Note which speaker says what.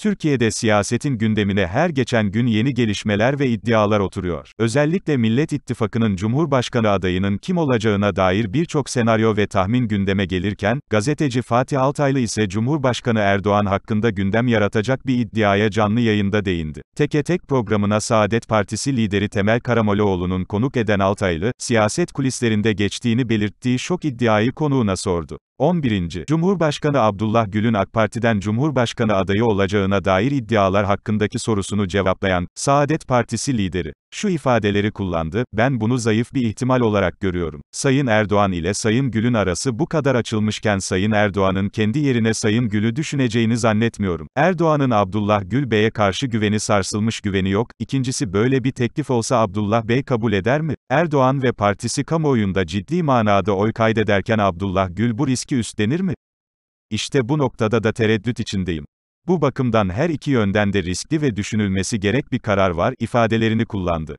Speaker 1: Türkiye'de siyasetin gündemine her geçen gün yeni gelişmeler ve iddialar oturuyor. Özellikle Millet İttifakı'nın Cumhurbaşkanı adayının kim olacağına dair birçok senaryo ve tahmin gündeme gelirken, gazeteci Fatih Altaylı ise Cumhurbaşkanı Erdoğan hakkında gündem yaratacak bir iddiaya canlı yayında değindi. Teke Tek programına Saadet Partisi lideri Temel Karamollaoğlu'nun konuk eden Altaylı, siyaset kulislerinde geçtiğini belirttiği şok iddiayı konuğuna sordu. 11. Cumhurbaşkanı Abdullah Gül'ün AK Parti'den Cumhurbaşkanı adayı olacağına dair iddialar hakkındaki sorusunu cevaplayan, Saadet Partisi lideri, şu ifadeleri kullandı, ben bunu zayıf bir ihtimal olarak görüyorum. Sayın Erdoğan ile Sayın Gül'ün arası bu kadar açılmışken Sayın Erdoğan'ın kendi yerine Sayın Gül'ü düşüneceğini zannetmiyorum. Erdoğan'ın Abdullah Gül Bey'e karşı güveni sarsılmış güveni yok, İkincisi böyle bir teklif olsa Abdullah Bey kabul eder mi? Erdoğan ve partisi kamuoyunda ciddi manada oy kaydederken Abdullah Gül bu risk etki üstlenir mi? İşte bu noktada da tereddüt içindeyim. Bu bakımdan her iki yönden de riskli ve düşünülmesi gerek bir karar var ifadelerini kullandı.